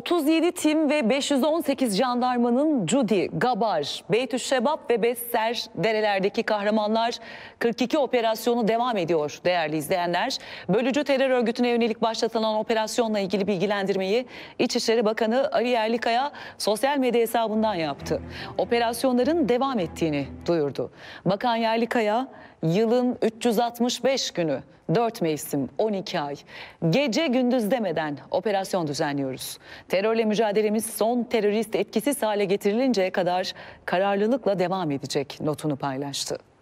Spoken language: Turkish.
37 tim ve 518 jandarmanın Cudi, Gabar, Beytüşşebap ve Besser derelerdeki kahramanlar 42 operasyonu devam ediyor değerli izleyenler. Bölücü terör örgütüne yönelik başlatılan operasyonla ilgili bilgilendirmeyi İçişleri Bakanı Ali Yerlikaya sosyal medya hesabından yaptı. Operasyonların devam ettiğini duyurdu. Bakan Yerlikaya yılın 365 günü 4 mevsim 12 ay gece gündüz demeden operasyon düzenliyoruz. Terörle mücadelemiz son terörist etkisiz hale getirilinceye kadar kararlılıkla devam edecek notunu paylaştı.